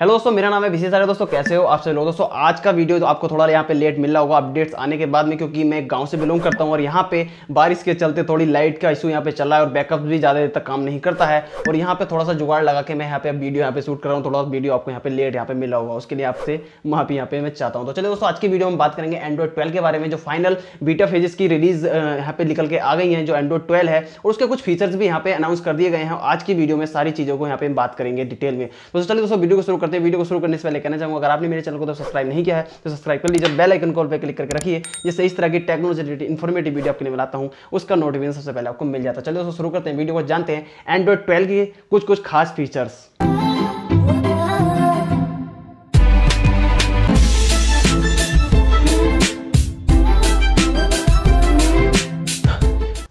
hello दोस्तों मेरा नाम है विशेष सारे दोस्तों कैसे हो आप सभी लोग दोस्तों आज का वीडियो तो आपको थोड़ा यहाँ पे लेट मिल रहा होगा अपडेट्स आने के बाद में क्योंकि मैं गांव से बिलोंग करता हूँ और यहाँ पे बारिश के चलते थोड़ी लाइट का इशू यहाँ पे चला है और बैकअप भी ज़्यादा देर तक काम नहीं करता है और यहाँ पर थोड़ा सा जुगाड़ लगा के मैं यहाँ पे वीडियो यहाँ पे शूट कर रहा हूँ थोड़ा सा वीडियो आपको यहाँ पे लेट यहाँ पे मिला होगा उसके लिए आपसे वहाँ पर यहाँ पे मैं चाहता हूँ तो चलिए दोस्तों आज की वीडियो में बात करेंगे एंड्रॉइड ट्वेल्व के बारे में जो फाइनल बीटा फेजेस की रिलीज यहाँ पे निकल के आ गई है जो एंड्रॉइड ट्वेल्व है और उसके कुछ फीचर्स भी यहाँ पे अनाउंस कर दिए गए हैं आज की वीडियो में सारी चीज़ों को यहाँ पे बात करेंगे डिटेल में दोस्तों चलिए दोस्तों वीडियो को शुरू करते हैं वीडियो को शुरू करने से पहले कहना चाहूँगा अगर आपने मेरे चैनल को तो सब्सक्राइब नहीं किया है तो सब्सक्राइब कर लीजिए बेल आइकन कॉल पर क्लिक करके रखिए जिससे इस तरह की टेक्नोलॉजी रिलेटेड इन्फॉर्मेटिव वीडियो आपके लिए मिलाता हूँ उसका नोटिफिकेशन सबसे पहले आपको मिल जाता है चलिए दोस्तों शुरू करते हैं वीडियो को जानते हैं एंड्रॉइड ट्वेल्व के कुछ कुछ खास फीचर्स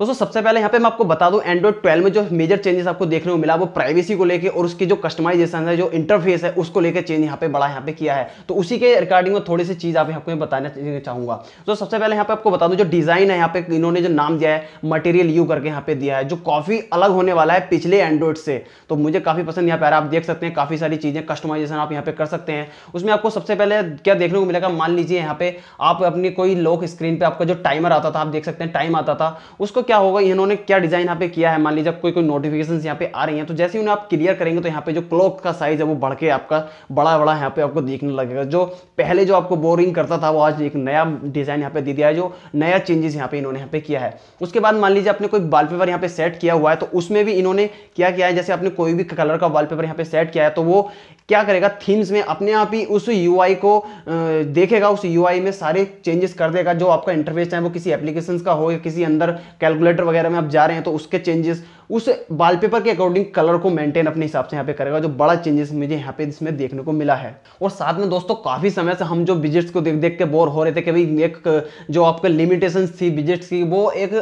दोस्तों सबसे पहले यहाँ पे मैं आपको बता दूं एंड्रॉइड 12 में जो मेजर चेंजेस आपको देखने को मिला वो प्राइवेसी को लेकर और उसकी जो कस्टमाइजेशन है जो इंटरफेस है उसको लेकर चेंज यहाँ पे बड़ा यहाँ पे किया है तो उसी के रिकॉर्डिंग में थोड़ी सी चीज़ आप यहाँ को बताना चाहूंगा तो सबसे पहले यहाँ पे आपको बता दूँ जो डिज़ाइन है यहाँ पे इन्होंने जो नाम दिया है मटेरियल यू करके यहाँ पे दिया है जो काफ़ी अलग होने वाला है पिछले एंड्रॉइड से तो मुझे काफ़ी पसंद यहाँ पे आप देख सकते हैं काफ़ी सारी चीज़ें कस्टमाइजेशन आप यहाँ पे कर सकते हैं उसमें आपको सबसे पहले क्या देखने को मिलेगा मान लीजिए यहाँ पे आप अपनी कोई लॉक स्क्रीन पर आपका जो टाइमर आता था आप देख सकते हैं टाइम आता था उसको क्या होगा इन्होंने क्या डिजाइन यहाँ पे किया है मान लीजिए कोई कोई नोटिफिकेशन यहाँ पे आ रही है तो जैसे उन्हें आप क्लियर करेंगे तो यहाँ पे जो क्लॉक का साइज है वो बढ़ के आपका बड़ा बड़ा यहाँ पे आपको देखने लगेगा जो पहले जो आपको बोरिंग करता था वो आज एक नया डिजाइन यहाँ पे दे दिया है जो नया चेंजेस यहाँ पे इन्होंने यहाँ पे किया है उसके बाद मान लीजिए आपने कोई वाल पेपर पे सेट किया हुआ है तो उसमें भी इन्होंने क्या किया है जैसे आपने कोई भी कलर का वाल पेपर पे सेट किया है तो वो क्या करेगा थीम्स में अपने आप ही उस यू को देखेगा उस यू में सारे चेंजेस कर देगा जो आपका इंटरफेस है वो किसी एप्लीकेशन का हो या किसी अंदर कैलकुलेट कैलकुलेटर वगैरह में आप जा रहे हैं तो उसके चेंजेस उस वॉलपेपर के अकॉर्डिंग कलर को मेंटेन अपने हिसाब से यहाँ पे करेगा जो बड़ा चेंजेस मुझे यहाँ पे इसमें देखने को मिला है और साथ में दोस्तों काफ़ी समय से हम जो विजिट्स को देख देख के बोर हो रहे थे कि भाई एक जो आपका लिमिटेशन थी विजिट्स की वो एक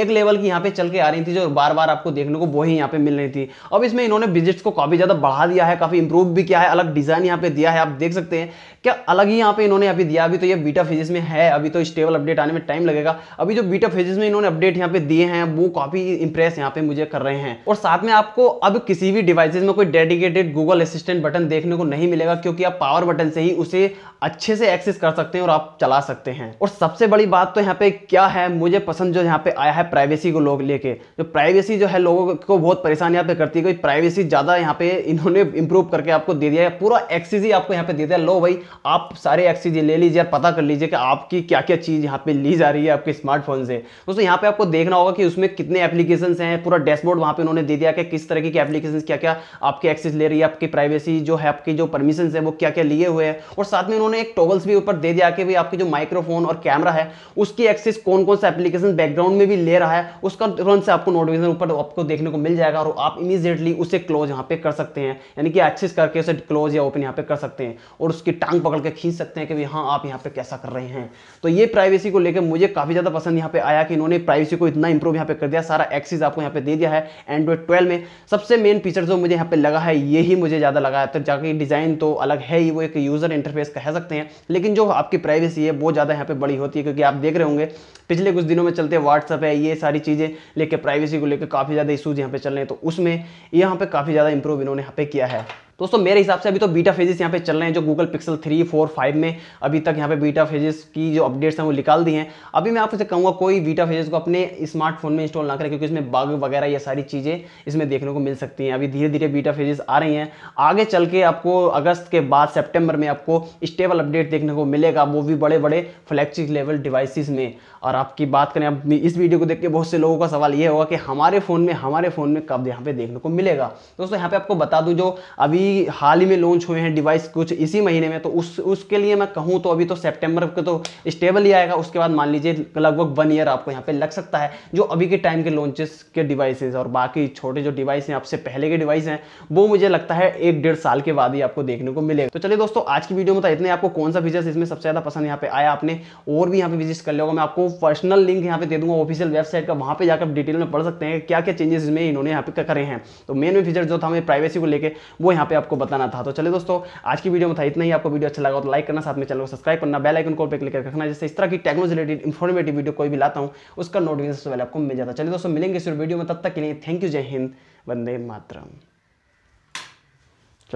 एक लेवल की यहाँ पे चल के आ रही थी जो बार बार आपको देखने को वो ही यहाँ पे मिल रही थी अब इसमें इन्होंने विजिट्स को काफ़ी ज़्यादा बढ़ा दिया है काफ़ी इंप्रूव भी किया है अलग डिज़ाइन यहाँ पे दिया है आप देख सकते हैं क्या अलग ही यहाँ पे इन्होंने अभी दिया अभी तो ये बीटा फेजेस में है अभी तो स्टेबल अपडेट आने में टाइम लगेगा अभी जो बीटा फेजेस में इन्होंने अपडेट यहाँ पे दिए हैं वो काफ़ी इंप्रेस यहाँ पे मुझे कर रहे हैं और साथ में आपको अब किसी भी डिवाइसेज में कोई डेडिकेटेड गूगल असिस्टेंट बटन देखने को नहीं मिलेगा क्योंकि आप पावर बटन से ही उसे अच्छे से एक्सेस कर सकते हैं और आप चला सकते हैं और सबसे बड़ी बात तो यहाँ पे क्या है मुझे पसंद जो यहाँ पे आया है प्राइवेसी को लोग लेके जो प्राइवेसी जो है लोगों को बहुत परेशानी यहाँ पे करती है प्राइवेसी ज़्यादा यहाँ पे इन्होंने इंप्रूव करके आपको दे दिया है पूरा एक्सीज ही e आपको यहाँ पे दे दिया लो भाई आप सारे एक्सीज e ले लीजिए और पता कर लीजिए कि आपकी क्या क्या चीज़ यहाँ पे ली जा रही है आपके स्मार्टफोन से दोस्तों यहाँ पे आपको देखना होगा कि उसमें कितने एप्लीकेशन हैं पूरा डैशबोर्ड वहाँ पे उन्होंने दे दिया कि किस तरह की एप्लीकेशन क्या क्या आपकी एक्सीज ले रही है आपकी प्राइवेसी जो है आपकी जो परमिशन है वो क्या क्या लिए हुए हैं और साथ में उन्होंने एक टोगल्स भी ऊपर दे दिया कि भाई आपकी जो माइक्रोफोन और कैमरा है उसकी एक्सेस कौन कौन सा एप्लीकेशन बैकग्राउंड में भी ले दे रहा है उसका तुरंत से आपको नोटिफिकेशन ऊपर आपको देखने को मिल जाएगा और आप इमीजिएटली उसे क्लोज यहाँ पे कर सकते हैं यानी कि अच्छे से करके उसे क्लोज या ओपन यहाँ पे कर सकते हैं और उसकी टांग पकड़ के खींच सकते हैं कि हाँ आप यहाँ पे कैसा कर रहे हैं तो ये प्राइवेसी को लेकर मुझे काफ़ी ज़्यादा पसंद यहाँ पे आया कि इन्होंने प्राइवेसी को इतना इंप्रूव यहाँ पे कर दिया सारा एक्सेस आपको यहाँ पे दे दिया है एंड्रॉइड ट्वेल्व में सबसे मेन फीचर जो मुझे यहाँ पे लगा है ये मुझे ज़्यादा लगा है तो जाके डिज़ाइन तो अलग है ही वो एक यूज़र इंटरफेस कह सकते हैं लेकिन जो आपकी प्राइवेसी है वो ज़्यादा यहाँ पे बड़ी होती है क्योंकि आप देख रहे होंगे पिछले कुछ दिनों में चलते व्हाट्सअप है ये सारी चीज़ें लेकर प्राइवेसी को लेकर काफ़ी ज़्यादा इशूज़ यहाँ पे चल रहे हैं तो उसमें यहाँ पे काफ़ी ज़्यादा इंप्रूव इन्होंने यहाँ पे किया है दोस्तों मेरे हिसाब से अभी तो बीटा फेजेस यहाँ पे चल रहे हैं जो Google Pixel three four five में अभी तक यहाँ पे बीटा फेजेस की जो अपडेट्स हैं वो निकाल दी हैं अभी मैं आपसे कहूँगा कोई बीटा फेजेस को अपने स्मार्टफोन में इंस्टॉल ना करें क्योंकि इसमें बाग वगैरह ये सारी चीज़ें इसमें देखने को मिल सकती हैं अभी धीरे धीरे बीटा फेजेस आ रही हैं आगे चल के आपको अगस्त के बाद सेप्टेम्बर में आपको स्टेबल अपडेट देखने को मिलेगा वो भी बड़े बड़े फ्लैक्सिक लेवल डिवाइसिस में और आपकी बात करें अब इस वीडियो को देख के बहुत से लोगों का सवाल ये होगा कि हमारे फ़ोन में हमारे फ़ोन में कब यहाँ पे देखने को मिलेगा दोस्तों यहाँ पे आपको बता दूँ जो अभी अभी हाल ही में लॉन्च हुए हैं डिवाइस कुछ इसी महीने में तो उस उसके लिए मैं कहूँ तो अभी तो सेप्टेम्बर के तो स्टेबल ही आएगा उसके बाद मान लीजिए लगभग वन ईयर आपको यहाँ पे लग सकता है जो अभी के टाइम के लॉन्चेस के डिवाइसेज और बाकी छोटे जो डिवाइस हैं आपसे पहले के डिवाइस हैं वो मुझे लगता है एक डेढ़ साल के बाद ही आपको देखने को मिलेगा तो चलिए दोस्तों आज की वीडियो में तो इतने आपको कौन सा फीचर्स इसमें सबसे ज़्यादा पसंद यहाँ पे आया आपने और भी यहाँ पे विजिट कर लेगा मैं आपको पर्सनल लिंक यहाँ पे दे दूंगा ऑफिशियल वेबसाइट का वहाँ पे जाकर डिटेल में पढ़ सकते हैं क्या क्या चेंजेस में इन्होंने यहाँ पे करे हैं तो मेन में फीचर जो था हमें प्राइवेसी को लेकर वो यहाँ पे पे आपको बताना था तो चले दोस्तों आज की वीडियो में था इतना ही आपको वीडियो अच्छा लगा तो लाइक करना साथ में चैनल को सब्सक्राइब करना बेल आइकन को पे क्लिक करके रखना जैसे इस तरह की टेक्नोलॉजी रिलेटेड इन्फॉर्मेटिव वीडियो कोई भी लाता हूँ उसका नोटिफिकेशन सबसे पहले आपको मिल जाता है चलिए दोस्तों मिलेंगे इस वीडियो में तब तक के लिए थैंक यू जय हिंद वंदे मातरम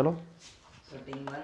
चलो